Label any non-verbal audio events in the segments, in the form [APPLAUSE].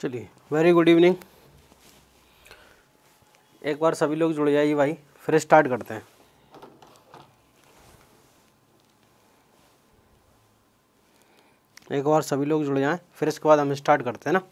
चलिए very good evening एक बार सभी लोग जुड़ जाइए भाई फिर स्टार्ट करते हैं एक बार सभी लोग जुड़ जाएं फिर इसके बाद हम स्टार्ट करते हैं ना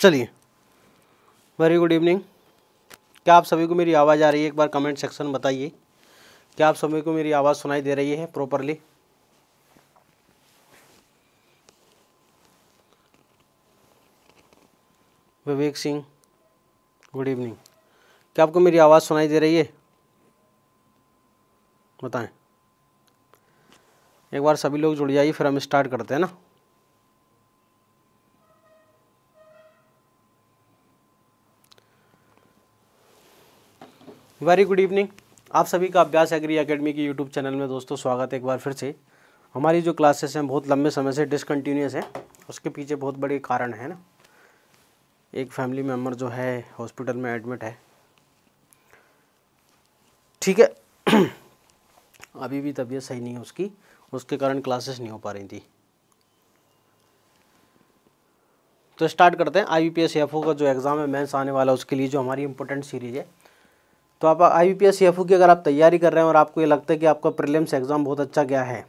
चलिए वेरी गुड इवनिंग क्या आप सभी को मेरी आवाज़ आ रही है एक बार कमेंट सेक्शन में बताइए क्या आप सभी को मेरी आवाज़ सुनाई दे रही है properly Vivek Singh good evening क्या आपको मेरी आवाज़ सुनाई दे रही है बताएं एक बार सभी लोग जुड़ जाइए फिर हम स्टार्ट करते हैं ना वेरी गुड इवनिंग आप सभी का अभ्यास एग्री एकेडमी की यूट्यूब चैनल में दोस्तों स्वागत है एक बार फिर से हमारी जो क्लासेस हैं बहुत लंबे समय से डिसकन्टीन्यूस हैं उसके पीछे बहुत बड़े कारण है ना एक फैमिली मेम्बर जो है हॉस्पिटल में एडमिट है ठीक है [CLEARS THROAT] अभी भी तबीयत सही नहीं है उसकी उसके कारण क्लासेस नहीं हो पा रही थी तो स्टार्ट करते हैं I B P S F O का जो एग्ज़ाम है मेंस आने वाला उसके लिए जो हमारी इंपॉर्टेंट सीरीज है तो आप आई पी एस की अगर आप तैयारी कर रहे हैं और आपको ये लगता है कि आपका प्रीलिम्स एग्ज़ाम बहुत अच्छा गया है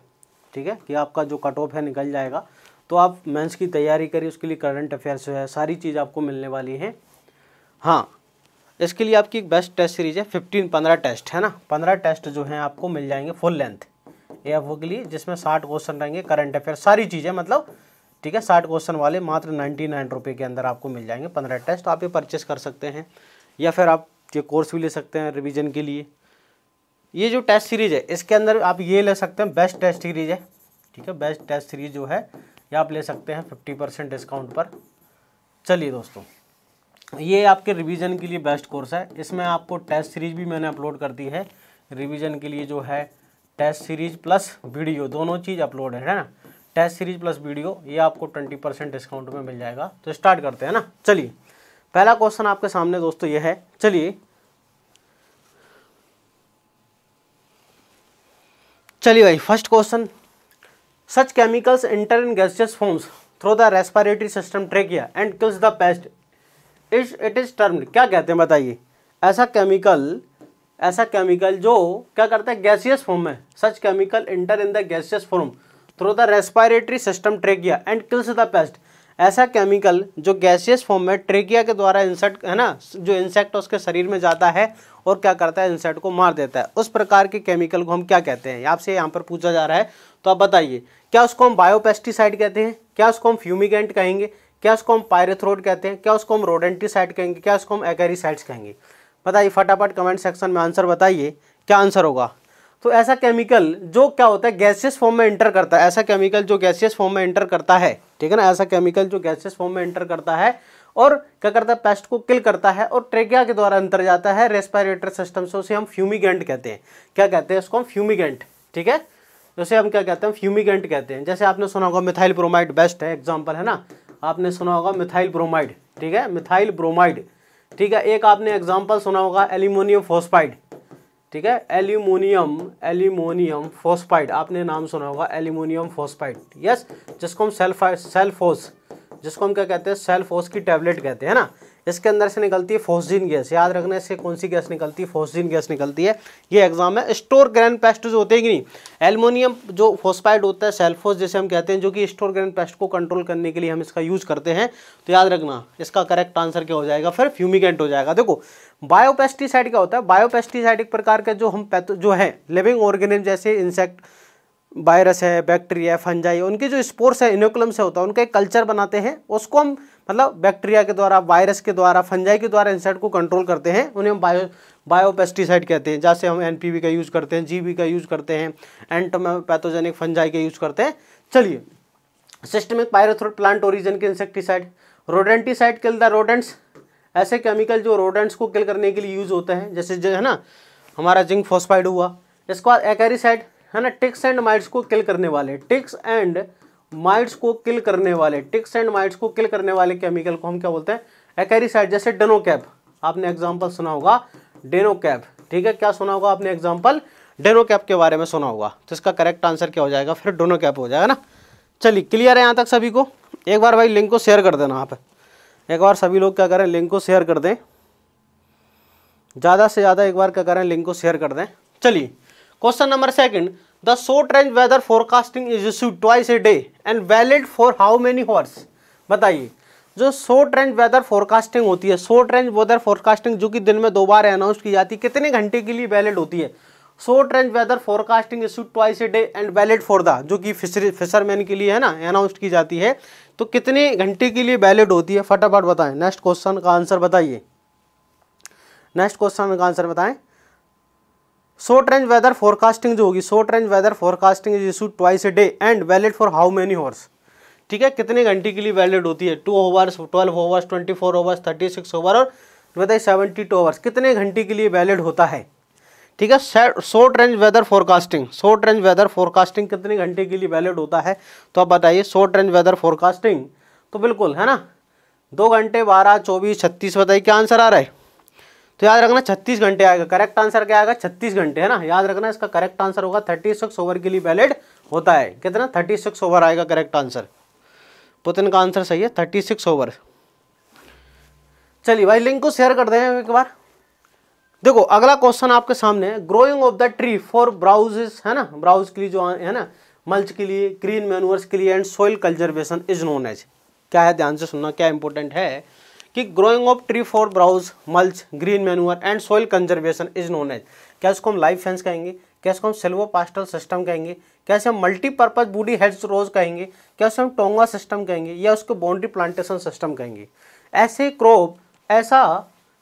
ठीक है कि आपका जो कट ऑफ है निकल जाएगा तो आप मेंस की तैयारी करिए उसके लिए करंट अफेयर्स जो है सारी चीज़ आपको मिलने वाली है हाँ इसके लिए आपकी एक बेस्ट टेस्ट सीरीज है फिफ्टीन पंद्रह टेस्ट है ना पंद्रह टेस्ट जो हैं आपको मिल जाएंगे फुल लेंथ ए एफ के लिए जिसमें साठ क्वेश्चन रहेंगे करंट अफेयर सारी चीज़ें मतलब ठीक है साठ क्वेश्चन वाले मात्र नाइन्टी नाइन रुपये के अंदर आपको मिल जाएंगे पंद्रह टेस्ट आप ये परचेस कर सकते हैं या फिर आप के कोर्स भी ले सकते हैं रिवीजन के लिए ये जो टेस्ट सीरीज है इसके अंदर आप ये ले सकते हैं बेस्ट टेस्ट सीरीज है ठीक है बेस्ट टेस्ट सीरीज जो है ये आप ले सकते हैं फिफ्टी परसेंट डिस्काउंट पर चलिए दोस्तों ये आपके रिवीजन के लिए बेस्ट कोर्स है इसमें आपको टेस्ट सीरीज भी मैंने अपलोड कर दी है रिवीजन के लिए जो है टेस्ट सीरीज प्लस वीडियो दोनों चीज़ अपलोड है ना टेस्ट सीरीज प्लस वीडियो ये आपको ट्वेंटी परसेंट डिस्काउंट में मिल जाएगा तो स्टार्ट करते हैं ना चलिए पहला क्वेश्चन आपके सामने दोस्तों यह है चलिए चलिए भाई first question such chemicals enter in gaseous forms through the respiratory system trachea and kills the pest is it is termed क्या कहते हैं बताइए ऐसा केमिकल ऐसा केमिकल जो क्या करता है गैसियस फॉर्म में such chemical enter in the gaseous form through the respiratory system trachea and kills the pest ऐसा केमिकल जो गैसियस फॉर्म में ट्रेकिया के द्वारा इंसेक्ट है ना जो इंसेक्ट उसके शरीर में जाता है और क्या करता है इंसेक्ट को मार देता है उस प्रकार के केमिकल को हम क्या कहते हैं आपसे यहाँ पर पूछा जा रहा है तो आप बताइए क्या उसको हम बायोपेस्टिसाइड कहते हैं क्या उसको हम फ्यूमिगेंट कहेंगे क्या उसको हम पायरेथ्रोड कहते हैं क्या उसको हम रोडेंटिसाइड कहेंगे क्या उसको हम एगेरीसाइड्स कहेंगे बताइए फटाफट कमेंट सेक्शन में आंसर बताइए क्या आंसर होगा तो ऐसा केमिकल जो क्या होता है गैसियस फॉर्म में एंटर करता है ऐसा केमिकल जो गैसियस फॉर्म में एंटर करता है ठीक है ना ऐसा केमिकल जो गैसियस फॉर्म में एंटर करता है और क्या करता है पेस्ट को किल करता है और ट्रेकिया के द्वारा अंतर जाता है रेस्पायरेटरी सिस्टम से उसे हम फ्यूमिगेंट कहते हैं क्या कहते हैं उसको हम फ्यूमिगेंट ठीक है जैसे हम क्या कहते हैं फ्यूमिगेंट कहते हैं जैसे आपने सुना होगा मिथाइल ब्रोमाइड बेस्ट है एग्जाम्पल है ना आपने सुना होगा मिथाइल ब्रोमाइड ठीक है मिथाइल ब्रोमाइड ठीक है एक आपने एग्जाम्पल सुना होगा एल्यूमिनियम फोस्फाइड ठीक है एल्यूमिनियम एल्यूमिनियम फोस्फाइड आपने नाम सुना होगा एल्यूमिनियम फोस्फाइड यस जिसको हम सेल्फाइड सेल्फोस जिसको हम क्या कहते हैं सेल्फोस की टैबलेट कहते हैं ना इसके अंदर से निकलती है फोसजीन गैस याद रखना इससे कौन सी गैस निकलती है फोसजीन गैस निकलती है ये एग्जाम है स्टोर ग्रैंड पेस्ट जो होते हैं कि नहीं एलमोनियम जो फोस्फाइड होता है सेल्फोस जैसे हम कहते हैं जो कि स्टोर ग्रैंड पेस्ट को कंट्रोल करने के लिए हम इसका यूज़ करते हैं तो याद रखना इसका करेक्ट आंसर क्या हो जाएगा फिर फ्यूमिकेंट हो जाएगा देखो बायोपेस्टिसाइड क्या होता है बायोपेस्टिसाइड एक प्रकार का जो हम जो है लिविंग ऑर्गेनिज्म जैसे इंसेक्ट वायरस है बैक्टीरिया है फंजाई उनके जो स्पोर्स है इनोकुलम से होता है उनका एक कल्चर बनाते हैं उसको हम मतलब बैक्टीरिया के द्वारा वायरस के द्वारा फंजाई के द्वारा इंसेक्ट को कंट्रोल करते हैं उन्हें हम बायो बायोपेस्टिसाइड कहते हैं जैसे हम एनपीवी का यूज़ करते हैं जीवी का यूज़ करते हैं एंटोमैपैथोजेनिक फंजाई का यूज़ करते हैं चलिए सिस्टमिक पायरेथ्रोड प्लांट ओरिजन के insecticide rodenticide kill the rodents ऐसे केमिकल जो रोडेंट्स को किल करने के लिए यूज होते हैं जैसे जो है ना हमारा जिंक फॉस्फाइड हुआ इसके बाद एकेरिसाइड है ना टिक्स एंड माइट्स को किल करने वाले टिक्स एंड माइट्स को किल करने वाले टिक्स एंड माइट्स को किल करने वाले केमिकल को हम क्या बोलते हैं एकेरिसाइड जैसे डेनोकैप आपने एग्जाम्पल सुना होगा डेनोकैप ठीक है क्या सुना होगा आपने एग्जाम्पल डेनोकैप के बारे में सुना होगा तो इसका करेक्ट आंसर क्या हो जाएगा फिर डोनोकैप हो जाएगा ना चलिए क्लियर है यहाँ तक सभी को एक बार भाई लिंक को शेयर कर देना आप एक बार सभी लोग क्या करें लिंक को शेयर कर दें ज़्यादा से ज़्यादा एक बार क्या करें लिंक को शेयर कर दें चलिए question number second the short range weather forecasting is issued twice a day and valid for how many hours बताइए जो शॉर्ट रेंज वेदर फोरकास्टिंग होती है शॉर्ट रेंज वेदर फोरकास्टिंग जो कि दिन में दो बार अनाउंस की जाती है कितने घंटे के लिए वैलिड होती है so range weather forecasting issue twice a day and valid for the जो कि फिशरी फिशरमैन के लिए है ना अनाउंस की जाती है तो कितने घंटे के लिए वैलिड होती है फटाफट बताएं नेक्स्ट क्वेश्चन का आंसर बताइए नेक्स्ट क्वेश्चन का आंसर बताएं शॉर्ट रेंज वेदर फोरकास्टिंग जो होगी short range weather forecasting is issue twice a day and valid for how many hours ठीक है कितने घंटे के लिए वैलिड होती है two hours twelve hours twenty four hours thirty six hour और बताइए सेवेंटी टू ओवर्स कितने घंटे के लिए वैलिड होता है ठीक है short range weather forecasting short range weather forecasting कितने घंटे के लिए वैलिड होता है तो आप बताइए शॉर्ट रेंज वेदर फोरकास्टिंग तो बिल्कुल है ना दो घंटे बारह चौबीस छत्तीस बताइए क्या आंसर आ रहा है तो याद रखना छत्तीस घंटे आएगा करेक्ट आंसर क्या आएगा छत्तीस घंटे है ना याद रखना इसका करेक्ट आंसर होगा थर्टी सिक्स ओवर के लिए वैलिड होता है कितना थर्टी सिक्स ओवर आएगा करेक्ट आंसर पुतिन का आंसर सही है थर्टी सिक्स ओवर चलिए भाई लिंक को शेयर कर दें एक बार देखो अगला क्वेश्चन आपके सामने है growing of the tree for browses है ना ब्राउज के लिए जो है ना मल्च के लिए ग्रीन मैनुअर्स के लिए and soil conservation is known as क्या है ध्यान से सुनना क्या इंपॉर्टेंट है कि growing of tree for browse mulch green manure and soil conservation is known as क्या इसको हम लाइव फेंस कहेंगे क्या इसको हम सिल्वो पास्टल सिस्टम कहेंगे क्या इसे हम मल्टीपर्पज बूडी हेड्स रोज कहेंगे क्या उसे हम टोंगा सिस्टम कहेंगे या उसको बाउंड्री प्लांटेशन सिस्टम कहेंगे ऐसे क्रॉप ऐसा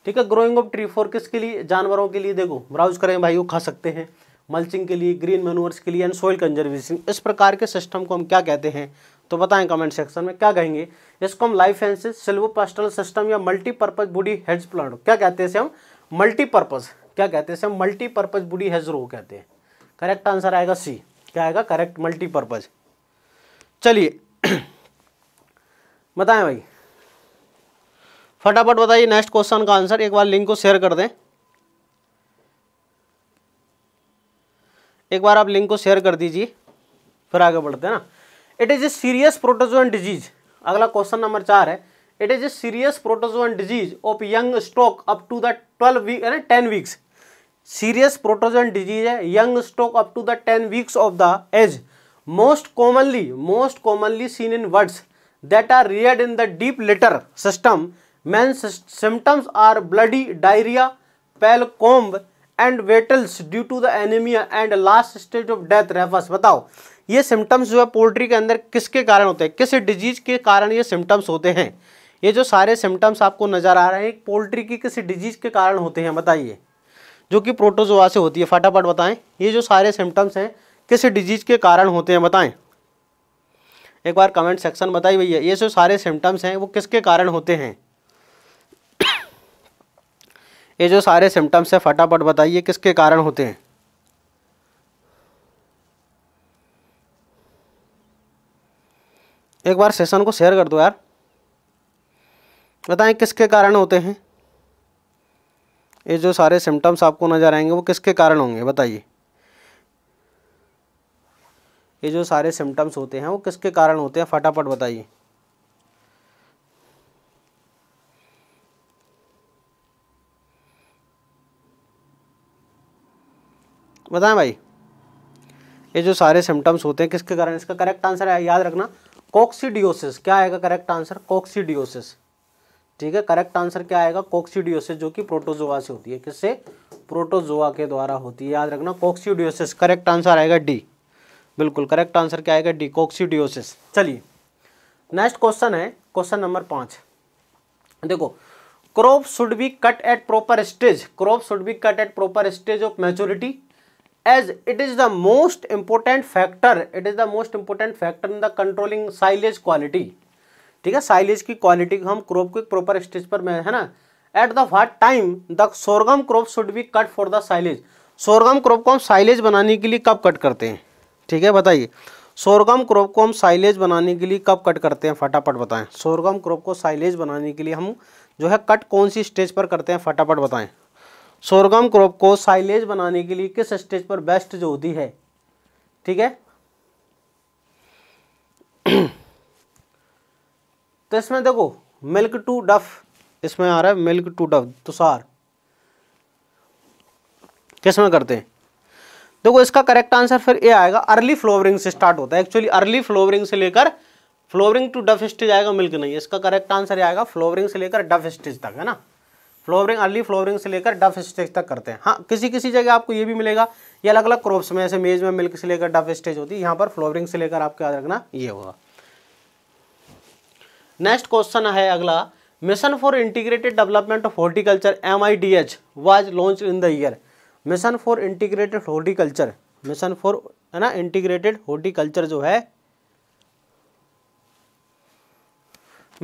ठीक है ग्रोइंग ऑफ ट्री फॉर किसके लिए जानवरों के लिए देखो ब्राउज करें भाई वो खा सकते हैं मल्चिंग के लिए ग्रीन मेनूवर्स के लिए एंड सॉइल कंजर्वेशन इस प्रकार के सिस्टम को हम क्या कहते हैं तो बताएं कमेंट सेक्शन में क्या कहेंगे इसको हम live fences silvopastoral system या मल्टीपर्पज बुडी हेज प्लांट क्या कहते हैं हम मल्टीपर्पज क्या कहते हैं हम मल्टीपर्पज बुडी हेज रो कहते हैं करेक्ट आंसर आएगा सी क्या आएगा करेक्ट मल्टीपर्पज चलिए [CLEARS THROAT] बताएं भाई फटाफट बताइए नेक्स्ट क्वेश्चन का आंसर एक बार लिंक को शेयर कर दें एक बार आप लिंक को शेयर कर दीजिए फिर आगे बढ़ते हैं ना it is a serious protozoan disease अगला क्वेश्चन नंबर चार है it is a serious protozoan disease of young stock up to the twelve week यानी ten weeks serious protozoan disease है young stock up to the ten weeks of the age most commonly most commonly seen in birds that are reared in the deep litter system main symptoms are bloody diarrhoea pale comb and wattles due to the anaemia and last stage of death refers बताओ ये symptoms जो है poultry के अंदर किसके कारण होते हैं किस डिजीज के कारण ये सिम्टम्स होते हैं ये जो सारे सिम्टम्स आपको नजर आ रहे हैं पोल्ट्री की किसी डिजीज के कारण होते हैं बताइए जो कि प्रोटोजोआ से होती है फटाफट बताएं ये जो सारे सिम्टम्स हैं किस डिजीज के कारण होते हैं बताएं एक बार कमेंट सेक्शन बताइए भैया ये जो सारे सिम्टम्स हैं वो किसके कारण होते हैं ये जो सारे सिम्टम्स हैं फटाफट बताइए किसके कारण होते हैं एक बार सेशन को शेयर कर दो यार बताएं किसके कारण होते हैं ये जो सारे सिम्टम्स आपको नज़र आएंगे वो किसके कारण होंगे बताइए ये जो सारे सिम्टम्स होते हैं वो किसके कारण होते हैं फटाफट बताइए बताएं भाई ये जो सारे सिम्टम्स होते हैं किसके कारण इसका करेक्ट आंसर है याद रखना कॉक्सीडियोसिस क्या आएगा करेक्ट आंसर कॉक्सीडियोसिस ठीक है करेक्ट आंसर क्या आएगा कॉक्सीडियोसिस जो कि प्रोटोजोआ से होती है किससे प्रोटोजोआ के द्वारा होती है याद रखना कॉक्सीडियोसिस करेक्ट आंसर आएगा डी बिल्कुल करेक्ट आंसर क्या आएगा डी कॉक्सीडियोसिस चलिए नेक्स्ट क्वेश्चन है क्वेश्चन नंबर पाँच देखो crop should be cut at proper stage crop should be cut at proper stage of maturity as it is the most important factor it is the most important factor in the controlling silage quality ठीक है silage की quality को हम crop को एक proper stage पर में है ना at the what time the sorghum crop should be cut for the silage sorghum crop को हम साइलेज बनाने के लिए कब कट करते हैं ठीक है बताइए सोरगम क्रॉप को हम साइलेज बनाने के लिए कब कट करते हैं फटाफट बताएं सोरगम क्रॉप को साइलेज बनाने के लिए हम जो है कट कौन सी स्टेज पर करते हैं फटाफट बताएं सोरगम क्रॉप को साइलेज बनाने के लिए किस स्टेज पर बेस्ट जो होती है ठीक है तो इसमें देखो मिल्क टू डफ इसमें आ रहा है मिल्क टू डफ तुषार किस में करते हैं देखो इसका करेक्ट आंसर फिर ये आएगा अर्ली फ्लोवरिंग से स्टार्ट होता है एक्चुअली अर्ली फ्लोवरिंग से लेकर फ्लोवरिंग टू डफ स्टेज आएगा मिल्क नहीं इसका करेक्ट आंसर आएगा फ्लोवरिंग से लेकर डफ स्टेज तक है ना फ्लोवरिंग अर्ली फ्लोवरिंग से लेकर डफ स्टेज तक करते हैं हाँ किसी किसी जगह आपको ये भी मिलेगा ये अलग अलग क्रॉप्स में ऐसे मेज में मिल्क से लेकर डफ स्टेज होती है यहाँ पर फ्लोवरिंग से लेकर आपको याद रखना ये होगा नेक्स्ट क्वेश्चन है अगला mission for integrated development of horticulture M I D H was launch in the year mission for integrated horticulture mission for है ना इंटीग्रेटेड हॉर्टिकल्चर जो है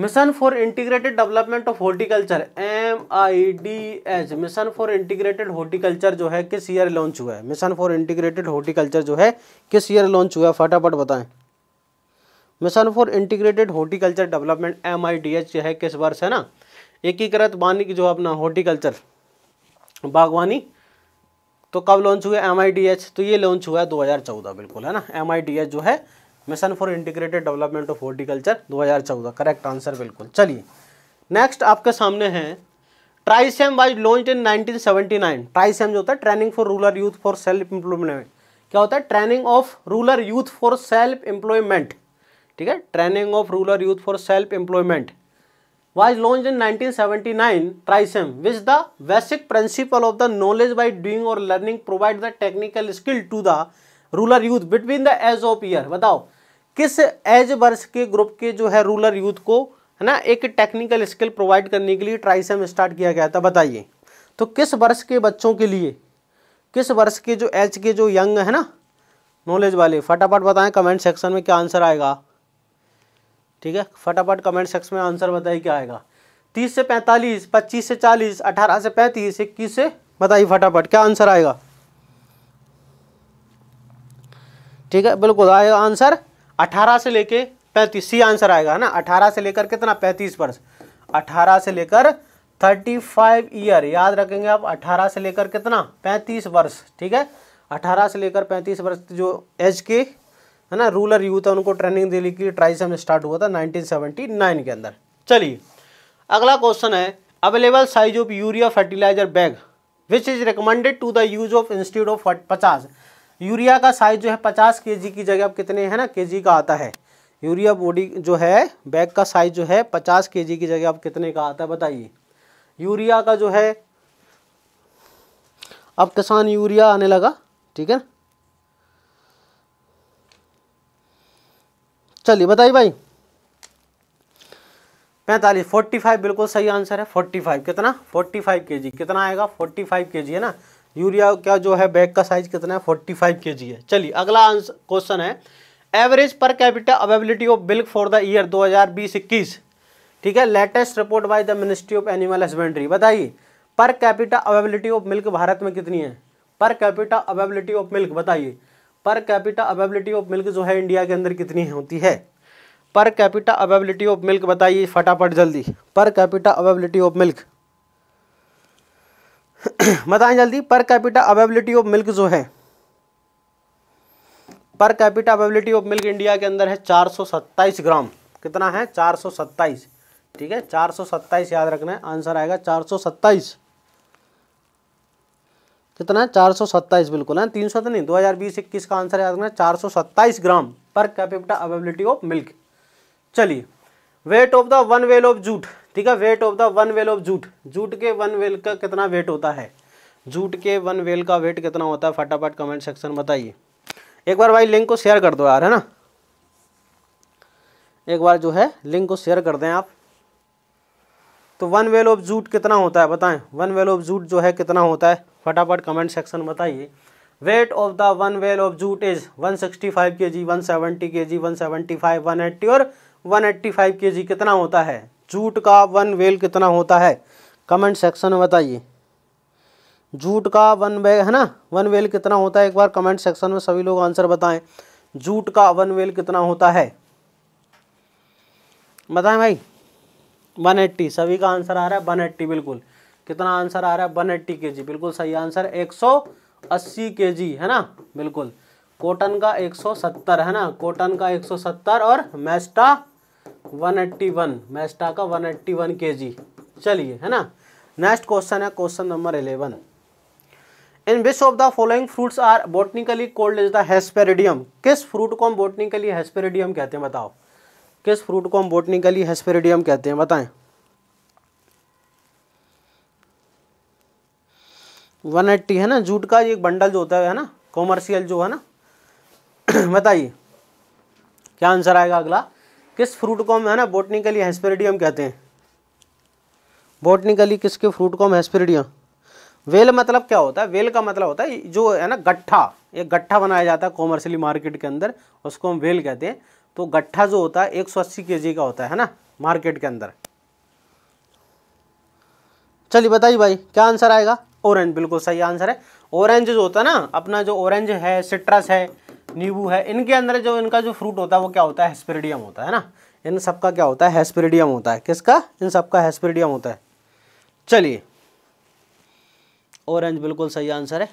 mission for integrated development of horticulture M I D H mission for integrated horticulture जो है किस year launch हुआ है mission for integrated horticulture जो है किस ईयर लॉन्च हुआ है फटाफट बताएं mission for integrated horticulture development M I D H है किस वर्ष है ना एकीकृत वानिक जो अपना हॉर्टिकल्चर बागवानी तो कब लॉन्च हुआ एम आई डी एच तो ये लॉन्च हुआ है दो हज़ार चौदह बिल्कुल है ना एम आई डी एच जो है mission for integrated development of horticulture 2014 correct answer बिल्कुल चलिए नेक्स्ट आपके सामने है ट्राइसेम वाइज लॉन्च इन 1979 ट्राइसेम जो होता है training for rural youth for self employment क्या होता है training of rural youth for self employment ठीक है training of rural youth for self employment was launch in nineteen nine TRYSEM which the basic principle of the knowledge by doing और learning provide the technical skill to the rural youth between the age of year बताओ किस as वर्ष के group के जो है rural youth को है ना एक टेक्निकल स्किल प्रोवाइड करने के लिए ट्राइसम स्टार्ट किया गया था बताइए तो किस वर्ष के बच्चों के लिए किस वर्ष के जो एज के जो यंग है ना नॉलेज वाले फटाफट बताएं कमेंट सेक्शन में क्या आंसर आएगा ठीक है फटाफट कमेंट सेक्शन में आंसर बताइए क्या आएगा तीस से पैंतालीस पच्चीस से चालीस अठारह से पैंतीस इक्कीस से बताइए फटाफट क्या आंसर आएगा ठीक है बिल्कुल आएगा आंसर अठारह से लेके पैंतीस सी आंसर आएगा है ना अठारह से लेकर कितना पैंतीस वर्ष अठारह से लेकर थर्टी फाइव ईयर याद रखेंगे आप अठारह से लेकर कितना पैंतीस वर्ष ठीक है अठारह से लेकर पैंतीस वर्ष जो एज के है ना रूरल यूथ है उनको ट्रेनिंग देने के लिए से स्टार्ट हुआ था नाइनटीन के अंदर चलिए अगला क्वेश्चन है available size of urea fertilizer bag which is recommended to the use of institute of पचास यूरिया का साइज जो है पचास के की जगह अब कितने है ना के का आता है यूरिया बॉडी जो है बैग का साइज जो है पचास के की जगह अब कितने का आता है बताइए यूरिया का जो है अब किसान यूरिया आने लगा ठीक है चलिए बताइए भाई पैंतालीस फोर्टी फाइव बिल्कुल सही आंसर है फोर्टी फाइव कितना फोर्टी फाइव के जी कितना आएगा फोर्टी फाइव के जी है ना यूरिया का जो है बैग का साइज कितना है फोर्टी फाइव के है चलिए अगला आंसर क्वेश्चन है average per capital availability of milk for the year बीस इक्कीस ठीक है latest report by the ministry of animal husbandry बताइए per capita availability of milk Bharat में कितनी है per capita availability of milk बताइए per capita availability of milk जो है इंडिया के अंदर कितनी होती है per capita availability of milk बताइए फटाफट जल्दी पर कैपिटा अवेबिलिटी ऑफ मिल्क [CLEARS THROAT] बताएं जल्दी पर कैपिटा अवेबिलिटी ऑफ मिल्क जो है per capita availability of milk India के अंदर है 427 ग्राम कितना है 427 ठीक है 427 याद रखना है आंसर आएगा 427 कितना है 427 बिल्कुल है तीन सौ तो नहीं 2020-21 का आंसर याद रखना है 427 gram per capita availability of milk चलिए weight of the one bale of jute ठीक है weight of the one bale of jute jute के वन वेल का कितना वेट होता है जूट के वन वेल का वेट कितना होता है फटाफट कमेंट सेक्शन बताइए एक बार भाई लिंक को शेयर कर दो यार है ना एक बार जो है लिंक को शेयर कर दें आप तो वन वेल ऑफ जूट कितना होता है बताएं वन वेल ऑफ जूट जो है कितना होता है फटाफट कमेंट सेक्शन बताइए weight of the one bale of jute is 165 one 170 five one eighty और one eighty five K G कितना होता है जूट का वन वेल कितना होता है कमेंट सेक्शन में बताइए जूट का वन वेल है ना वन वेल कितना होता है एक बार कमेंट सेक्शन में सभी लोग आंसर बताएं जूट का वन वेल कितना होता है बताएं भाई वन एट्टी सभी का आंसर आ रहा है वन एट्टी बिल्कुल कितना आंसर आ रहा है वन के जी बिल्कुल सही आंसर एक सौ के जी है ना बिल्कुल कॉटन का एक सौ सत्तर है ना कॉटन का एक सौ सत्तर और मेस्टा 181 मैस्टा का 181 केजी चलिए है ना नेक्स्ट क्वेश्चन है question number 11 in which of the following fruits are botanically called is the hesperidium किस फ्रूट को हम बोटनिकली हेस्पेरिडियम कहते हैं बताओ किस फ्रूट को हम बोटनिकली हेस्पेरिडियम कहते हैं बताएं 180 है ना जूट का एक बंडल जो होता है ना कॉमर्शियल जो है ना [CLEARS THROAT] बताइए क्या आंसर आएगा अगला किस फ्रूट को हम है ना बोटनिकली हेस्पेरिडियम कहते हैं बोटनिकली किसके फ्रूट को हम हेस्पेरिडियम वेल मतलब क्या होता है वेल का मतलब होता है जो है ना गट्ठा एक गट्ठा बनाया जाता है कॉमर्शियली मार्केट के अंदर उसको हम वेल कहते हैं तो गट्ठा जो होता है एक सौ अस्सी के जी का होता है है ना मार्केट के अंदर चलिए बताइए भाई क्या आंसर आएगा ऑरेंज बिल्कुल सही आंसर है ऑरेंज जो होता है ना अपना जो ऑरेंज है सिट्रस है नींबू है इनके अंदर जो इनका जो फ्रूट होता है वो क्या होता है हेस्पेरिडियम होता है ना इन सबका क्या होता है हेस्पेरिडियम होता है किसका इन सबका हेस्पेरिडियम होता है चलिए ऑरेंज बिल्कुल सही आंसर है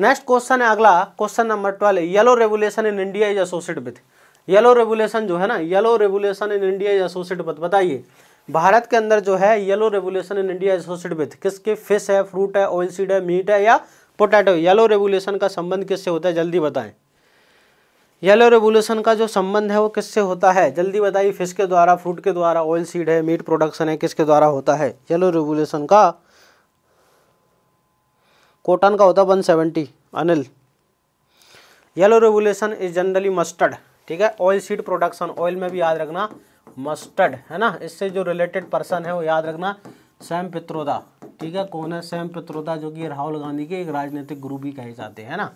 नेक्स्ट क्वेश्चन है अगला question number twelve yellow regulation in India is associate with yellow regulation जो है ना yellow regulation in India is associate with बताइए भारत के अंदर जो है yellow regulation in India associate with किसके फिश है फ्रूट है ऑयल सीड है मीट है या पोटैटो येलो रेगुलेशन का संबंध किससे होता है जल्दी बताएं येलो रेवोल्यूशन का जो संबंध है वो किससे होता है जल्दी बताइए फिश के द्वारा फूड के द्वारा ऑयल सीड है मीट प्रोडक्शन है किसके द्वारा होता है येलो रेवोल्यूशन का कोटन का होता है वन सेवेंटी अनिल yellow revolution is generally mustard ठीक है ऑयल सीड प्रोडक्शन ऑयल में भी याद रखना मस्टर्ड है ना इससे जो रिलेटेड पर्सन है वो याद रखना सैम पित्रोदा ठीक है कौन है सैम पित्रोदा जो कि राहुल गांधी के एक राजनीतिक गुरु भी कहे जाते हैं ना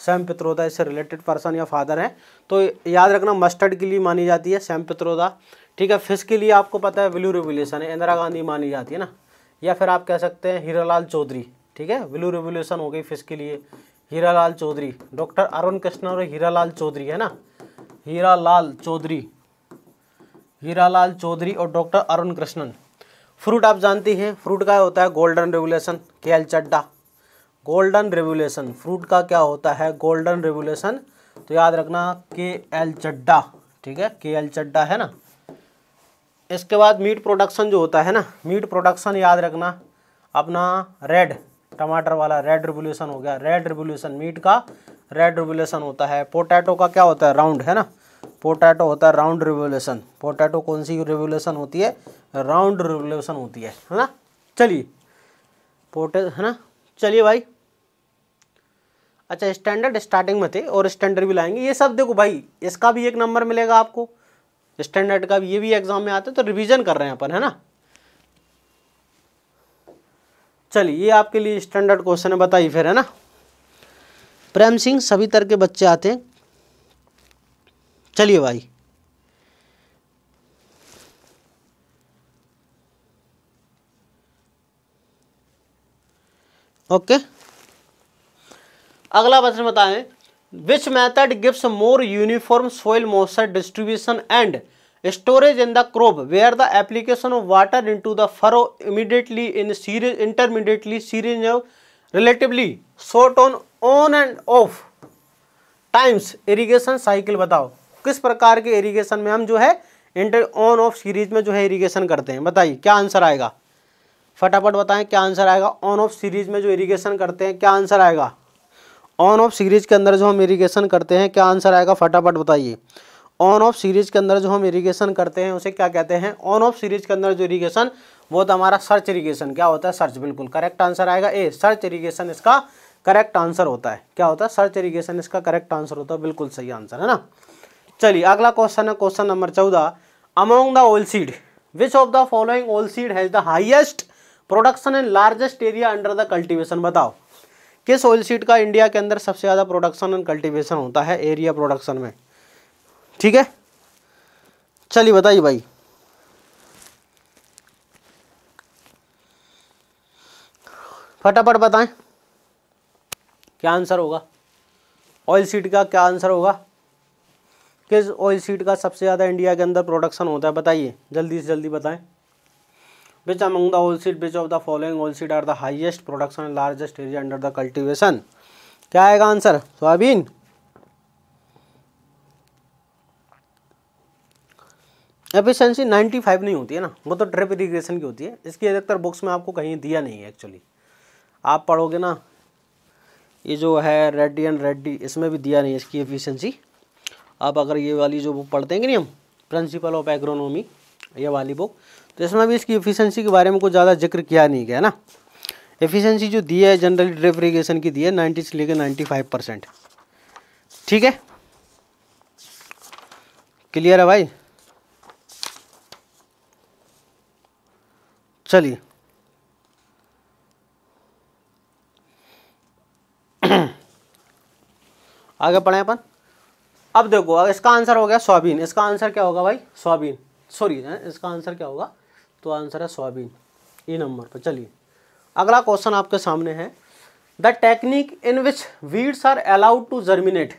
सैम पित्रोदा इससे रिलेटेड पर्सन या फादर हैं तो याद रखना मस्टर्ड के लिए मानी जाती है सैम पित्रोदा ठीक है फिश के लिए आपको पता है विलू रिवोल्यूशन है इंदिरा गांधी मानी जाती है ना या फिर आप कह सकते हैं हीरालाल चौधरी ठीक है विलू रिवोल्यूशन हो गई फिश के लिए लाल चौधरी डॉक्टर अरुण कृष्ण और लाल चौधरी है ना लाल चौधरी लाल चौधरी और डॉक्टर अरुण कृष्णन फ्रूट आप जानती हैं फ्रूट का होता है गोल्डन रेवोल्यूशन केल चड्डा गोल्डन रेवोल्यूशन फ्रूट का क्या होता है गोल्डन रेवोल्यूशन तो याद रखना के एल चड्डा ठीक है के एल चड्डा है ना इसके बाद मीट प्रोडक्शन जो होता है ना मीट प्रोडक्शन याद रखना अपना रेड टमाटर वाला रेड रिवोल्यूशन हो गया रेड रिवोल्यूशन मीट का रेड रेवोल्यूशन होता है पोटैटो का क्या होता है राउंड है ना पोटैटो होता है राउंड रेवोल्यूशन पोटैटो कौन सी रेवोल्यूशन होती है राउंड रिवोल्यूशन होती है है ना चलिए पोटे है ना चलिए भाई अच्छा स्टैंडर्ड स्टार्टिंग में थे और स्टैंडर्ड भी लाएंगे ये सब देखो भाई इसका भी एक नंबर मिलेगा आपको स्टैंडर्ड का भी ये भी एग्जाम में आते हैं तो रिवीजन कर रहे हैं अपन है ना चलिए ये आपके लिए स्टैंडर्ड क्वेश्चन है बताइए फिर है ना प्रेम सिंह सभी तरह के बच्चे आते हैं चलिए भाई ओके okay. अगला प्रश्न बताएं which method gives more uniform soil moisture distribution and storage in the crop where the application of water in to the furrow immediately in series intermediately series relatively short on on and of times irrigation cycle बताओ किस प्रकार के irrigation में हम जो है inter on off series में जो है इरीगेशन करते हैं बताइए क्या आंसर आएगा फटाफट बताएं क्या आंसर आएगा ऑन ऑफ सीरीज में जो इरीगेशन करते हैं क्या आंसर आएगा ऑन ऑफ सीरीज के अंदर जो हम इरीगेशन करते हैं क्या आंसर आएगा फटाफट बताइए ऑन ऑफ सीरीज के अंदर जो हम इरीगेशन करते हैं उसे क्या कहते हैं ऑन ऑफ सीरीज के अंदर जो इरीगेशन वो तो हमारा सर्च इरीगेशन क्या होता है सर्च बिल्कुल करेक्ट आंसर आएगा ए सर्च इरीगेशन इसका करेक्ट आंसर होता है क्या होता है सर्च इरीगेशन इसका करेक्ट आंसर होता है बिल्कुल सही आंसर है ना चलिए अगला क्वेश्चन है क्वेश्चन नंबर चौदह among the oil seed which of the following oil seed has the highest production and largest area under the cultivation बताओ किस ऑयल सीड का इंडिया के अंदर सबसे ज़्यादा प्रोडक्शन एंड कल्टीवेशन होता है एरिया प्रोडक्शन में ठीक है चलिए बताइए भाई फटाफट बताएं क्या आंसर होगा ऑयल सीड का क्या आंसर होगा किस ऑयल सीड का सबसे ज़्यादा इंडिया के अंदर प्रोडक्शन होता है बताइए जल्दी से जल्दी बताएं which among the oilseed which of the following oilseed are the highest production and largest area under the cultivation क्या आएगा आंसर सोयाबीन एफिशिएंसी 95 नहीं होती है ना वो तो ट्रिप इरीगेशन की होती है इसकी अधिकतर बुक्स में आपको कहीं दिया नहीं है एक्चुअली आप पढ़ोगे ना ये जो है रेडी एंड रेडी इसमें भी दिया नहीं है इसकी एफिशिएंसी आप अगर ये वाली जो बुक पढ़ते हैं कि नहीं हम प्रिंसिपल ऑफ एग्रोनॉमी ये वाली बुक तो इसमें भी इसकी एफिशिएंसी के बारे में कुछ ज़्यादा जिक्र किया नहीं गया ना एफिशिएंसी जो दी है जनरली ड्रिप इरीगेशन की दी है नाइन्टी से लेकर फाइव परसेंट ठीक है क्लियर है भाई चलिए [CLEARS THROAT] आगे पढ़े अपन अब देखो इसका आंसर हो गया सोयाबीन इसका आंसर क्या होगा भाई सोयाबीन सॉरी इसका आंसर क्या होगा तो आंसर है सोयाबीन ई e नंबर पर चलिए अगला क्वेश्चन आपके सामने है the technique in which weeds are allowed to germinate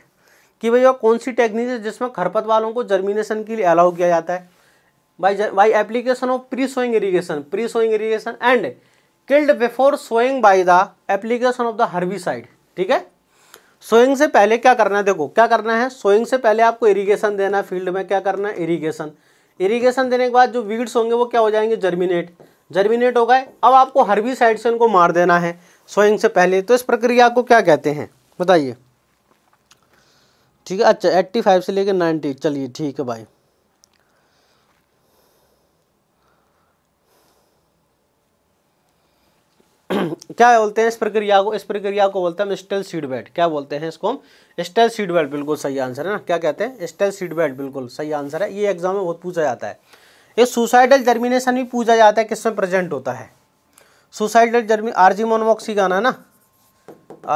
कि भैया कौन सी टेक्निक है जिसमें खरपत वालों को जर्मिनेशन के लिए अलाउ किया जाता है by by application of pre sowing irrigation pre sowing irrigation and killed before sowing by the application of the herbicide ठीक है सोइंग से पहले क्या करना है देखो क्या करना है सोइंग से पहले आपको इरीगेशन देना है फील्ड में क्या करना है इरीगेशन इरिगेशन देने के बाद जो वीड्स होंगे वो क्या हो जाएंगे जर्मिनेट जर्मिनेट हो गए अब आपको हर्बी साइड से उनको मार देना है सोइंग से पहले तो इस प्रक्रिया को क्या कहते हैं बताइए ठीक है अच्छा एट्टी फाइव से लेकर नाइन्टी चलिए ठीक है भाई क्या बोलते हैं इस प्रक्रिया को इस प्रक्रिया को बोलते हैं हम स्टेल सीड बेल्ट क्या बोलते हैं इसको हम स्टेल सीड बेल्ट बिल्कुल सही आंसर है ना क्या कहते हैं स्टेल सीड बेल्ट बिल्कुल सही आंसर है ये एग्जाम में बहुत पूछा जाता है ये सुसाइडल जर्मिनेशन भी पूछा जाता है किसमें प्रेजेंट होता है सुसाइडल जर्मी आरजीमोन मोक्सिकाना ना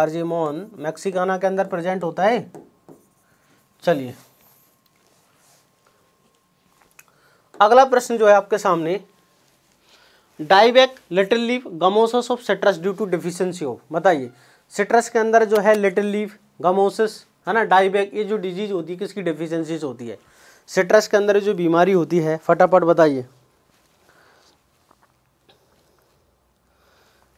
आरजीमोन मैक्सिकाना के अंदर प्रेजेंट होता है चलिए अगला प्रश्न जो है आपके सामने dieback little leave gummosis of citrus due to deficiency of बताइए सिट्रस के अंदर जो है लिटिल लीव गमोसिस है ना डाइबैक ये जो डिजीज होती है किसकी डिफिशियंसीज होती है सिट्रस के अंदर जो बीमारी होती है फटाफट बताइए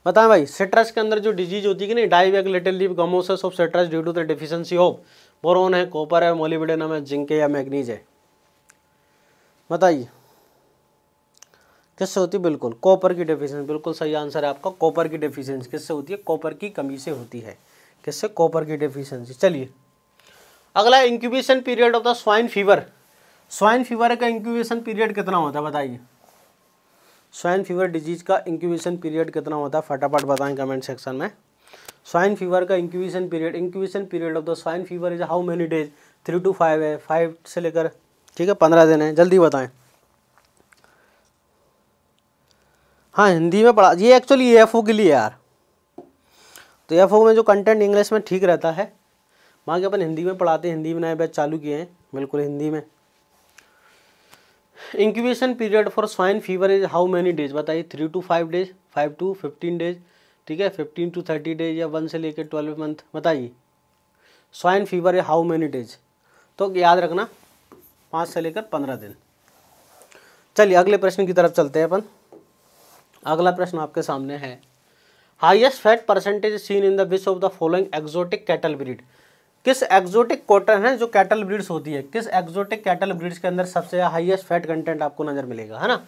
बताएं भाई सिट्रस के अंदर जो डिजीज होती है कि नहीं dieback little leave gummosis of citrus due to the deficiency of boron है कॉपर है मोलिबिडेनम है जिंक है या मैग्नीज है बताइए किससे होती है बिल्कुल कॉपर की डेफिशिएंसी बिल्कुल सही आंसर है आपका कॉपर की डेफिशिएंसी किससे होती है कॉपर की कमी से होती है किससे कॉपर की डेफिशिएंसी चलिए अगला incubation period of the swine fever swine fever का इंक्यूबेशन पीरियड कितना होता है बताइए स्वाइन फीवर डिजीज का इंक्यूबेशन पीरियड कितना होता है फटाफट बताएं कमेंट सेक्शन में स्वाइन फीवर का incubation period incubation period of the swine fever is how many days three to five है फाइव से लेकर ठीक है पंद्रह दिन है जल्दी बताएं हाँ हिंदी में पढ़ा ये एक्चुअली ई एफ ओ के लिए यार तो एफ ओ में जो कंटेंट इंग्लिश में ठीक रहता है बाकी अपन हिंदी में पढ़ाते हैं हिंदी में नए बैच चालू किए हैं बिल्कुल हिंदी में incubation period for swine fever is how many days बताइए three to five days five to fifteen days ठीक है फिफ्टीन टू थर्टी डेज या वन से लेकर ट्वेल्व मंथ बताइए स्वाइन फीवर है हाउ मेनी डेज तो याद रखना पाँच से लेकर पंद्रह दिन चलिए अगले प्रश्न की तरफ चलते हैं अपन अगला प्रश्न आपके सामने है highest fat percentage seen in the which of the following exotic cattle breed किस एक्जोटिक कॉटन है जो कैटल ब्रीड्स होती है किस एक्जोटिक कैटल ब्रीड्स के अंदर सबसे हाईएस्ट फैट कंटेंट आपको नजर मिलेगा है ना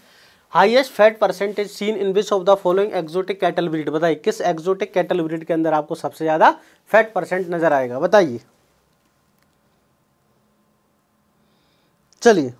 highest fat percentage seen in which of the following exotic cattle breed बताइए किस एक्जोटिक कैटल ब्रीड के अंदर आपको सबसे ज़्यादा फैट परसेंट नजर आएगा बताइए चलिए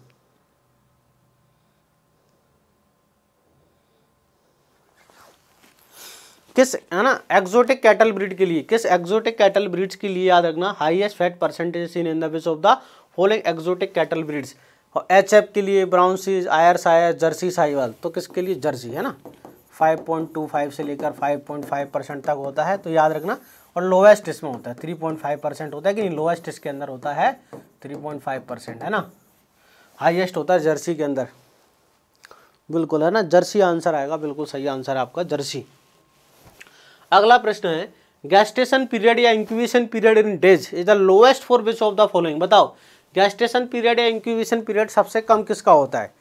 किस है ना एक्जोटिक कैटल ब्रीड के लिए किस एक्जोटिक कैटल ब्रीड्स के लिए याद रखना highest fat percentage seen in the base of the following exotic cattle breeds और एच एफ के लिए brown Swiss Ayrshire Jersey Sahiwal तो किसके लिए जर्सी है ना 5.25 से लेकर 5.5 परसेंट तक होता है तो याद रखना और लोवेस्ट इसमें होता है 3.5 परसेंट होता है कि नहीं लोवेस्ट इसके अंदर होता है 3.5 परसेंट है ना हाईएस्ट होता है जर्सी के अंदर बिल्कुल है ना जर्सी आंसर आएगा बिल्कुल सही आंसर है आपका जर्सी अगला प्रश्न है गैस्टेशन पीरियड या incubation period in days is the lowest for which of the following बताओ गैस्टेशन पीरियड या इंक्यूबेशन पीरियड सबसे कम किसका होता है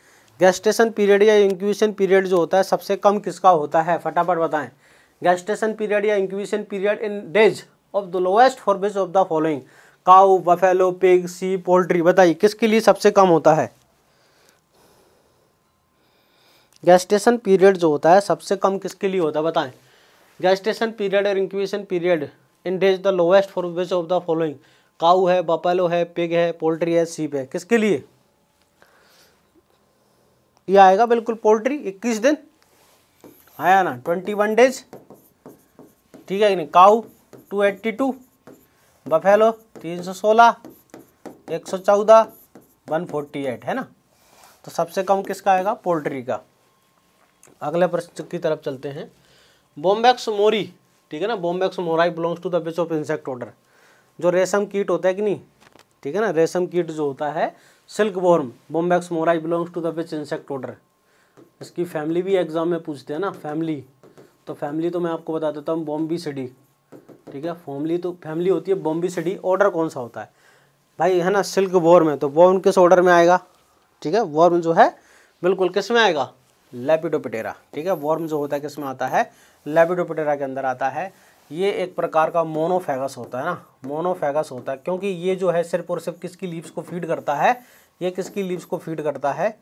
गैस्टेशन पीरियड या इंक्यूबेशन पीरियड जो होता है सबसे कम किसका होता है फटाफट बताएं गैस्टेशन पीरियड या incubation period in days of the lowest for which of the following cow buffalo pig सी पोल्ट्री बताइए किसके लिए सबसे कम होता है गैस्टेशन पीरियड जो होता है सबसे कम किसके लिए होता है बताएं गैस्टेशन पीरियड और incubation period in the the for for which of the cow है बपेलो है पिग है पोल्ट्री है सीप है किसके लिए ये आएगा बिल्कुल पोल्ट्री इक्कीस दिन आया ना ट्वेंटी वन डेज ठीक है कि नहीं cow two eighty two buffalo तीन सौ सोलह एक सौ चौदह वन फोर्टी एट है ना तो सबसे कम किसका आएगा पोल्ट्री का अगले प्रश्न की तरफ चलते हैं बॉम्बैक्स मोरी ठीक है ना Bombyx mori belongs to the which of insect order जो रेशम कीट होता है कि नहीं ठीक है ना रेशम कीट जो होता है silk worm Bombyx mori belongs to the which insect order इसकी फैमिली भी एग्जाम में पूछते हैं ना फैमिली तो फैमिली तो मैं आपको बता देता हूँ बॉम्बी सिडी ठीक है फॉर्मली तो फैमिली होती है बॉम्बी सिडी ऑर्डर कौन सा होता है भाई है ना सिल्क वॉर्म है तो वॉर्म किस ऑर्डर में आएगा ठीक है वॉर्म जो है बिल्कुल किस में आएगा लेपिडोपिटेरा ठीक है वॉर्म जो होता है किस में आता है लेबिडोपिटेरा के अंदर आता है ये एक प्रकार का मोनोफेगस होता है ना मोनोफेगस होता है क्योंकि ये जो है सिर्फ और सिर्फ किसकी लीव्स को फीड करता है ये किसकी लीव्स को फीड करता है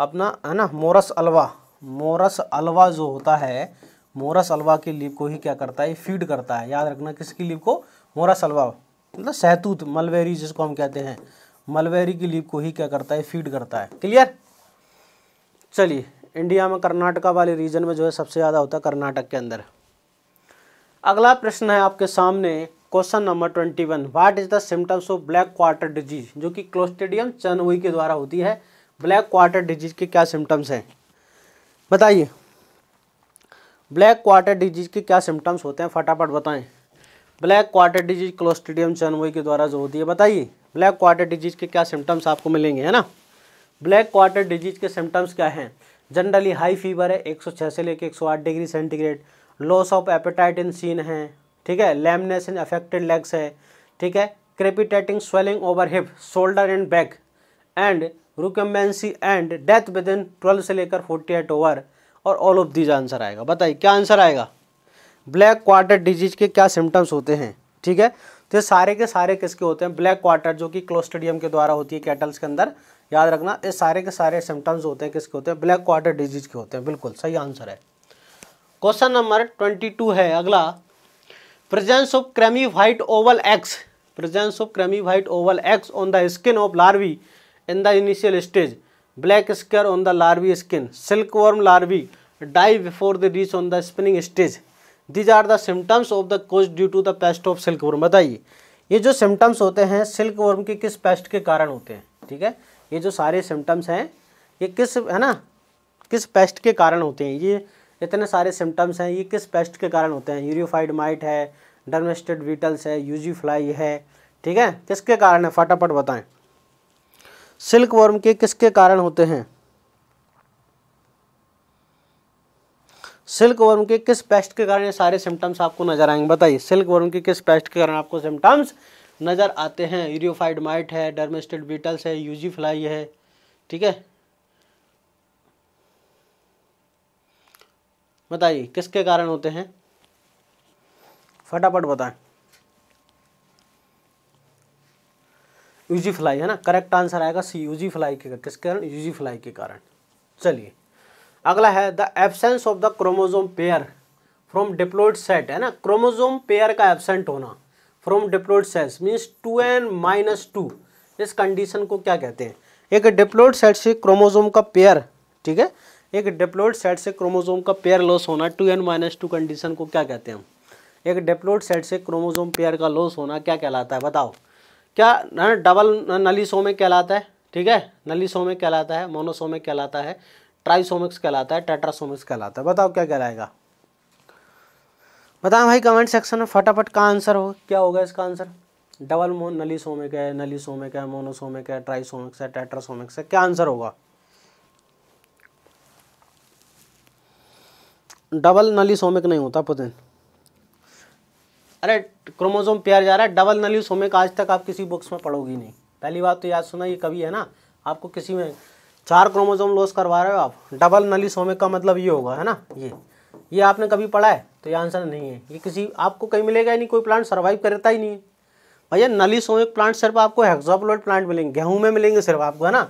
अपना है ना मोरस अलवा मोरस अलवा जो होता है मोरस अलवा की लीव को ही क्या करता है फीड करता है याद रखना किसकी लीव को मोरस अलवा मतलब सहतूत मलवेरी जिसको हम कहते हैं मलवेरी की लीव को ही क्या करता है फीड करता है क्लियर चलिए इंडिया में कर्नाटका वाले रीजन में जो है सबसे ज़्यादा होता है कर्नाटक के अंदर अगला प्रश्न है आपके सामने question number twenty one what is the symptoms of black quarter disease जो कि क्लोस्टेडियम चनवई के द्वारा होती है ब्लैक क्वार्टर डिजीज के क्या सिम्टम्स हैं बताइए ब्लैक क्वार्टर डिजीज के क्या सिम्टम्स होते हैं फटाफट बताएं black quarter disease Clostridium chauvoei के द्वारा जो होती है बताइए ब्लैक क्वार्टर डिजीज के क्या सिम्टम्स आपको मिलेंगे है ना ब्लैक क्वार्टर डिजीज के सिम्टम्स क्या हैं जनरली हाई फीवर है 106 से लेकर 108 degree centigrade loss of appetite in seen है ठीक है लेमनेस इन अफेक्टेड लेग्स है ठीक है crepitating swelling over hip shoulder and back and recumbency and death within twelve से लेकर फोर्टी एट ओवर और ऑल ऑफ दीज आंसर आएगा बताइए क्या आंसर आएगा ब्लैक क्वार्टर डिजीज के क्या सिम्टम्स होते हैं ठीक है तो ये सारे के सारे किसके होते हैं ब्लैक क्वार्टर जो कि क्लोस्टेडियम के द्वारा होती है कैटल्स के अंदर याद रखना ये सारे के सारे सिम्टम्स होते हैं किसके होते हैं ब्लैक क्वार्टर डिजीज के होते हैं बिल्कुल सही आंसर है क्वेश्चन नंबर ट्वेंटी टू है अगला presence of creamy white oval eggs presence of creamy white oval eggs on the skin of larvae in the initial stage black scar on the larvae skin silk worm larvae die before the reach on the spinning stage these are the symptoms of the cause due to the pest of silk worm बताइए ये जो symptoms होते हैं silk worm के किस paste के कारण होते हैं ठीक है ये जो सारे सिम्टम्स हैं ये किस है ना किस पेस्ट के कारण होते हैं ये इतने सारे सिम्टम्स हैं ये किस पेस्ट के कारण होते हैं यूरियोफाइड माइट है डर्मेस्टेड बीटल्स है यूजी फ्लाई है ठीक है किसके कारण है फटाफट बताएं सिल्क वर्म के किसके कारण होते हैं सिल्क वर्म के किस पेस्ट के कारण ये सारे सिम्टम्स आपको नजर आएंगे बताइए सिल्क वर्म के किस पेस्ट के कारण आपको सिम्टम्स नज़र आते हैं यूरियोफाइड माइट है डर्मेस्टेड बीटल्स है यूजी फ्लाई है ठीक है बताइए किसके कारण होते हैं फटाफट बताएं यूजी फ्लाई है ना करेक्ट आंसर आएगा सी यूजी फ्लाई के किसके कारण यूजी फ्लाई के कारण चलिए अगला है the absence of the chromosome pair from diploid set है ना क्रोमोजोम पेयर का एबसेंट होना from diploid cells means two n minus two इस कंडीशन को क्या कहते हैं एक डिप्लोइड सेट से क्रोमोजोम का पेयर ठीक है एक डिप्लोइड सेट से क्रोमोजोम का पेयर लॉस होना two n minus two condition को क्या कहते हैं हम एक डिप्लोइड सेट से क्रोमोजोम पेयर का लॉस होना क्या कहलाता है बताओ क्या डबल नलीसो में कहलाता है ठीक है नलीसो में कहलाता है मोनोसो में कहलाता है ट्राइसोमिक्स कहलाता है टेट्रासोमिक्स कहलाता है बताओ क्या कहलाएगा बताएं भाई कमेंट सेक्शन में फटाफट का आंसर हो क्या होगा इसका आंसर डबल मोन सोमिक है सोमिक है मोनोसोमिक है ट्राइसोमिक्स है टेट्रासोमिक्स है क्या आंसर होगा डबल सोमिक नहीं होता पुतिन अरे क्रोमोजोम प्यार जा रहा है डबल सोमिक आज तक आप किसी बुक्स में पढ़ोगी नहीं पहली बात तो याद सुना ये कभी है ना आपको किसी में चार क्रोमोजोम लॉस करवा रहे हो आप डबल सोमिक का मतलब ये होगा है ना ये ये आपने कभी पढ़ा है तो ये आंसर नहीं है ये किसी आपको कहीं मिलेगा ही नहीं कोई प्लांट सर्वाइव करता ही नहीं है भैया नली सोमिक प्लांट सिर्फ आपको हेक्सोप्लोइड प्लांट मिलेंगे गेहूं में मिलेंगे सिर्फ आपको है ना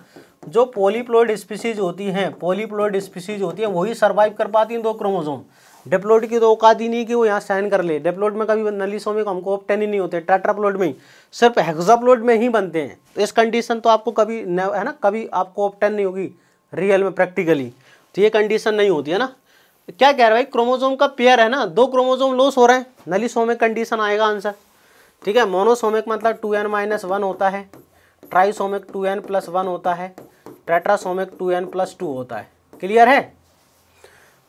जो पोलीप्लोइड स्पीसीज होती हैं पोलीप्लोइड स्पीसीज होती हैं वही सर्वाइव कर पाती हैं दो क्रोमोजोम डेप्लोइड की तो औकात ही नहीं कि वो यहाँ साइन कर ले डेप्लोइड में कभी नली सोमिक हमको ऑप्टेन ही नहीं होते टाट्राप्लोइड में ही सिर्फ हेक्सोप्लोइड में ही बनते हैं तो इस कंडीशन तो आपको कभी है ना कभी आपको ऑप्टेन नहीं होगी रियल में प्रैक्टिकली तो ये कंडीशन नहीं होती है ना तो क्या कह रहा है भाई क्रोमोजोम का पेयर है ना दो क्रोमोजोम लॉस हो रहे हैं नली सोमिक कंडीशन आएगा आंसर ठीक है मोनोसोमिक मतलब टू एन माइनस वन होता है trisomic two n plus one होता है tetrasomic two n plus two होता है क्लियर है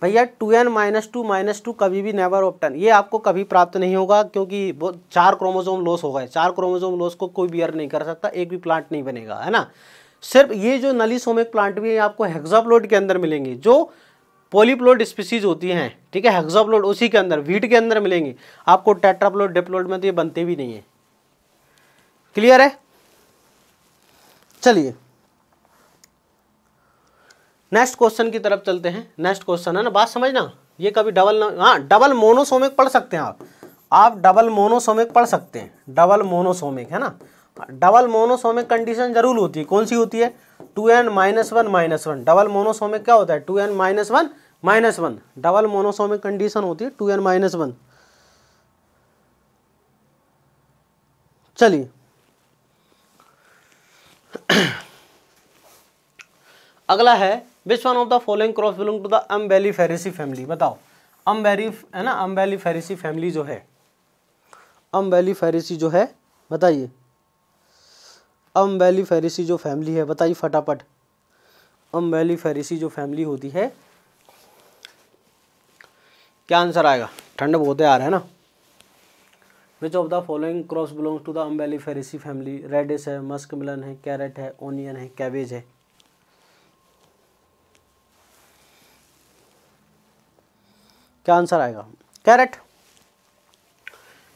भैया two n minus two minus two कभी भी नेवर ऑप्टन ये आपको कभी प्राप्त नहीं होगा क्योंकि वो चार क्रोमोजोम लॉस हो गए चार क्रोमोजोम लॉस को कोई बियर नहीं कर सकता एक भी प्लांट नहीं बनेगा है ना सिर्फ ये जो नली सोमिक प्लांट भी है आपको हेक्साप्लोइड के अंदर मिलेंगे जो पोलीप्लोड स्पीसीज होती हैं ठीक है हेक्सोप्लोड उसी के अंदर वीट के अंदर मिलेंगे आपको टेट्राप्लोड डिप्लोड में तो ये बनते भी नहीं है क्लियर है चलिए नेक्स्ट क्वेश्चन की तरफ चलते हैं नेक्स्ट क्वेश्चन है ना बात समझना ये कभी डबल ना हाँ डबल मोनोसोमिक पढ़ सकते हैं आप आप डबल मोनोसोमिक पढ़ सकते हैं डबल मोनोसोमिक है ना डबल मोनोसोमिक कंडीशन जरूर होती है कौन सी होती है two n minus one minus one double monosomic क्या होता है two n minus one minus one double monosomic condition होती है टू एन माइनस वन चलिए अगला है which one of the following cross belong to the Umbelliferae family बताओ अम है ना अम वैली फैमिली जो है अम्बेली फेरेसी जो है बताइए अम वैली फेरिसी जो फैमिली है बताइए फटाफट अम वैली फेरिसी जो फैमिली होती है क्या आंसर आएगा ठंड बहुत आ रहा है ना which of the following cross belongs to the Umbelliferae family radish है मस्क मिलन है कैरेट है ओनियन है कैबेज है क्या आंसर आएगा कैरेट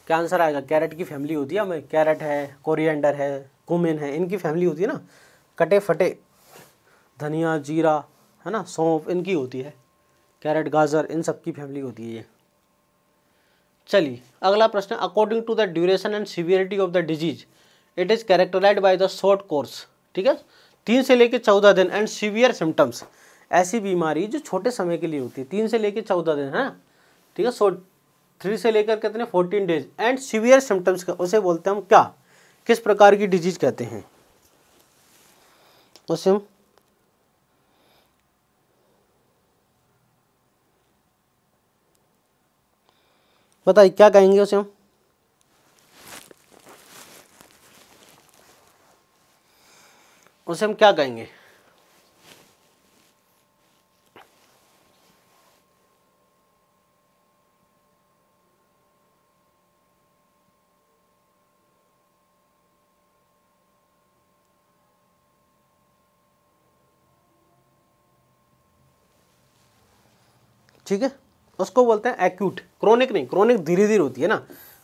क्या आंसर आएगा कैरेट की फैमिली होती है हमें कैरेट है कोरिएंडर है कुमेन है इनकी फैमिली होती है ना कटे फटे धनिया जीरा है ना सौंफ इनकी होती है कैरेट गाजर इन सब की फैमिली होती है ये चलिए अगला प्रश्न according to the duration and severity of the disease it is characterize by the short course ठीक है तीन से लेकर चौदह दिन एंड सीवियर सिम्टम्स ऐसी बीमारी जो छोटे समय के लिए होती है तीन से लेकर चौदह दिन है ठीक है सो थ्री से लेकर कितने fourteen days and severe symptoms का उसे बोलते हैं हम क्या किस प्रकार की डिजीज कहते हैं उसे हम बताइए क्या कहेंगे उसे हम उसे हम क्या कहेंगे ठीक है उसको बोलते हैं एक्यूट क्रोनिक नहीं क्रोनिक धीरे धीरे होती है ना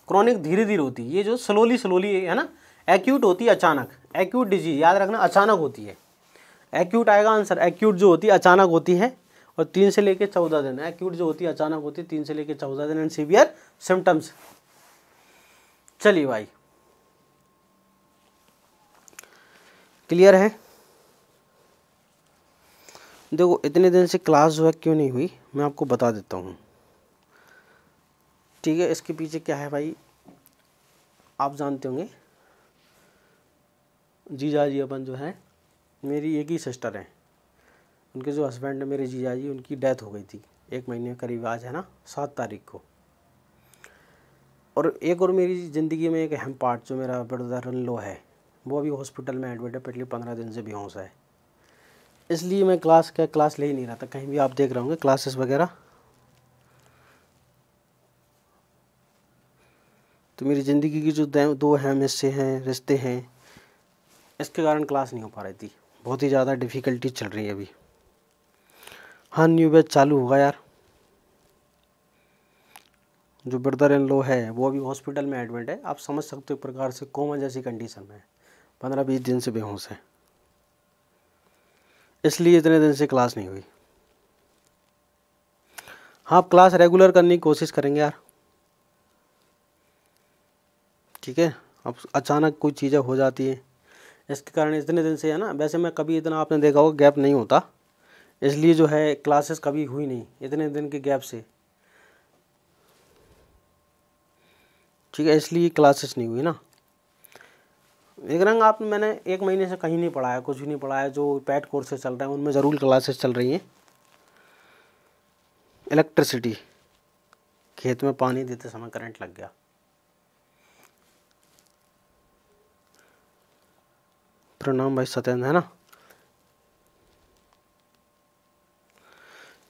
क्रोनिक धीरे धीरे होती है ये जो स्लोली स्लोली है ना एक्यूट होती है अचानक एक्यूट डिजीज याद रखना अचानक होती है एक्यूट आएगा आंसर एक्यूट जो होती है अचानक होती है और तीन से लेकर चौदह दिन एक्यूट जो होती है अचानक होती है तीन से लेकर चौदह दिन एंड सीवियर सिम्टम्स चलिए भाई क्लियर है देखो इतने दिन से क्लास जो है क्यों नहीं हुई मैं आपको बता देता हूँ ठीक है इसके पीछे क्या है भाई आप जानते होंगे जीजा जी अपन जो है मेरी एक ही सिस्टर हैं उनके जो हस्बैंड है मेरे जीजा जी उनकी डेथ हो गई थी एक महीने करीब आज है ना सात तारीख को और एक और मेरी ज़िंदगी में एक अहम पार्ट जो मेरा ब्रदर रन लो है वो अभी हॉस्पिटल में एडमिट है पिछले पंद्रह दिन से बेहोश है इसलिए मैं क्लास का क्लास ले ही नहीं रहा था कहीं भी आप देख रहे होंगे क्लासेस वगैरह तो मेरी ज़िंदगी की जो दो अहम हिस्से हैं रिश्ते हैं इसके कारण क्लास नहीं हो पा रही थी बहुत ही ज़्यादा डिफ़िकल्टी चल रही है अभी हाँ न्यू बैच चालू होगा यार जो ब्रदर इन लो है वो अभी हॉस्पिटल में एडमिट है आप समझ सकते हो प्रकार से कोमा जैसी कंडीशन में है पंद्रह बीस दिन से बेहोश है इसलिए इतने दिन से क्लास नहीं हुई हाँ आप क्लास रेगुलर करने की कोशिश करेंगे यार ठीक है अब अचानक कोई चीज़ें हो जाती है इसके कारण इतने दिन से है ना वैसे मैं कभी इतना आपने देखा होगा गैप नहीं होता इसलिए जो है क्लासेस कभी हुई नहीं इतने दिन के गैप से ठीक है इसलिए क्लासेस नहीं हुई ना रंग आप मैंने एक महीने से कहीं नहीं पढ़ाया कुछ भी नहीं पढ़ाया जो पैट कोर्सेज चल रहे हैं उनमें ज़रूर क्लासेस चल रही हैं इलेक्ट्रिसिटी खेत में पानी देते समय करंट लग गया प्रणाम भाई सत्येंद्र है ना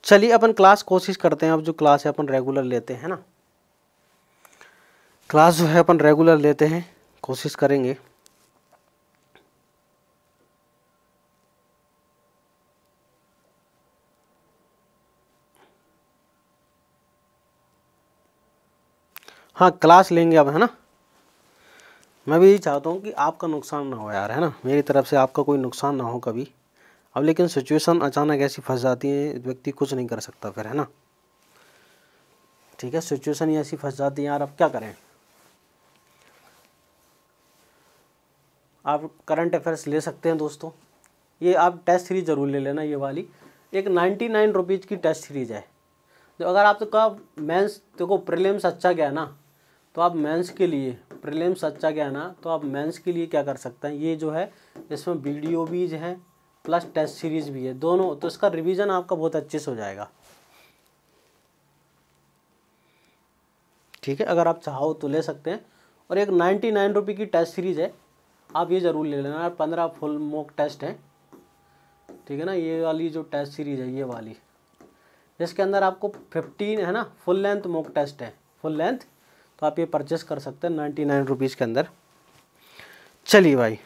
चलिए अपन क्लास कोशिश करते हैं अब जो क्लास है अपन रेगुलर लेते हैं ना क्लास जो है अपन रेगुलर लेते हैं कोशिश करेंगे हाँ क्लास लेंगे अब है ना मैं भी यही चाहता हूँ कि आपका नुकसान ना हो यार है ना मेरी तरफ से आपका कोई नुकसान ना हो कभी अब लेकिन सिचुएशन अचानक ऐसी फंस जाती है व्यक्ति कुछ नहीं कर सकता फिर है ना ठीक है सिचुएशन ही ऐसी फंस जाती है यार अब क्या करें आप करंट अफेयर्स ले सकते हैं दोस्तों ये आप टेस्ट सीरीज ज़रूर ले लेना ये वाली एक नाइन्टी नाइन रुपीज़ की टेस्ट सीरीज है जो अगर आप तो कहा मेंस देखो प्रीलिम्स अच्छा गया ना तो आप मेंस के लिए प्रीलिम्स अच्छा गया ना तो आप मेंस के लिए क्या कर सकते हैं ये जो है इसमें वीडियो भी है प्लस टेस्ट सीरीज भी है दोनों तो इसका रिवीजन आपका बहुत अच्छे से हो जाएगा ठीक है अगर आप चाहो तो ले सकते हैं और एक नाइन्टी नाइन रुपये की टेस्ट सीरीज़ है आप ये ज़रूर ले लेना पंद्रह फुल मोक टेस्ट हैं ठीक है ना ये वाली जो टेस्ट सीरीज़ है ये वाली जिसके अंदर आपको फिफ्टीन है ना फुल लेंथ मोक टेस्ट है फुल लेंथ तो आप ये परचेस कर सकते हैं नाइन्टी नाइन रुपीज़ के अंदर चलिए भाई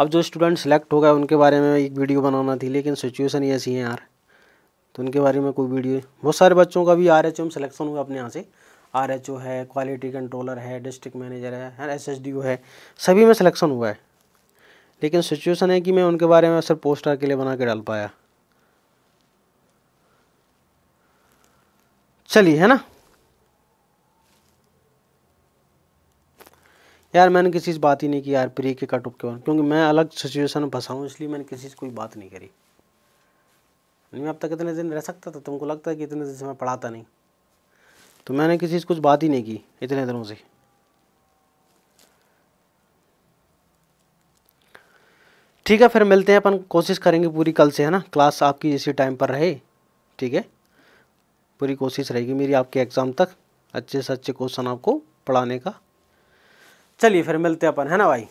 अब जो स्टूडेंट सेलेक्ट हो गए उनके बारे में एक वीडियो बनाना थी लेकिन सिचुएशन ऐसी है यार तो उनके बारे में कोई वीडियो बहुत सारे बच्चों का भी आर एच ओ में सिलेक्शन हुआ अपने यहाँ से आर एच ओ है क्वालिटी कंट्रोलर है डिस्ट्रिक्ट मैनेजर है एस एस डी ओ है सभी में सिलेक्शन हुआ है लेकिन सिचुएशन है कि मैं उनके बारे में सिर्फ पोस्टर के लिए बना के डाल पाया चलिए है ना यार मैंने किसी से बात ही नहीं की यार प्री के कट ऑफ के बारे क्योंकि मैं अलग सिचुएशन में फंसा हूँ इसलिए मैंने किसी से कोई बात नहीं करी नहीं अब तक इतने दिन रह सकता था तुमको लगता है कि इतने दिन से मैं पढ़ाता नहीं तो मैंने किसी से कुछ बात ही नहीं की इतने दिनों से ठीक है फिर मिलते हैं अपन कोशिश करेंगे पूरी कल से है ना क्लास आपकी इसी टाइम पर रहे ठीक है पूरी कोशिश रहेगी मेरी आपके एग्ज़ाम तक अच्छे से अच्छे क्वेश्चन आपको पढ़ाने का चलिए फिर मिलते अपन है ना भाई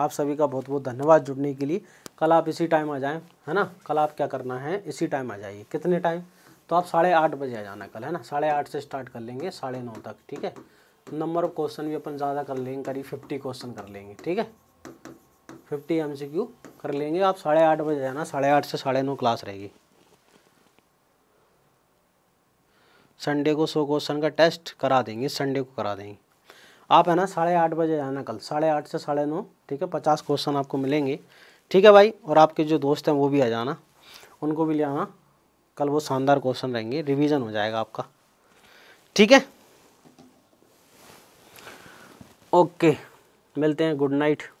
आप सभी का बहुत बहुत धन्यवाद जुड़ने के लिए कल आप इसी टाइम आ जाएं है ना कल आप क्या करना है इसी टाइम आ जाइए कितने टाइम तो आप साढ़े आठ बजे आ जाना कल है ना साढ़े आठ से स्टार्ट कर लेंगे साढ़े नौ तक ठीक है नंबर ऑफ क्वेश्चन भी अपन ज़्यादा कर लेंगे करीब फिफ्टी क्वेश्चन कर लेंगे ठीक है फिफ्टी एम सी क्यू कर लेंगे आप साढ़े आठ बजे जाना साढ़े आठ से साढ़े नौ क्लास रहेगी संडे को सौ क्वेश्चन का टेस्ट करा देंगे संडे को करा देंगे आप है ना साढ़े आठ बजे जाना कल साढ़े आठ से साढ़े नौ ठीक है पचास क्वेश्चन आपको मिलेंगे ठीक है भाई और आपके जो दोस्त हैं वो भी आ जाना उनको भी ले आना कल वो शानदार क्वेश्चन रहेंगे रिविज़न हो जाएगा आपका ठीक है ओके मिलते हैं गुड नाइट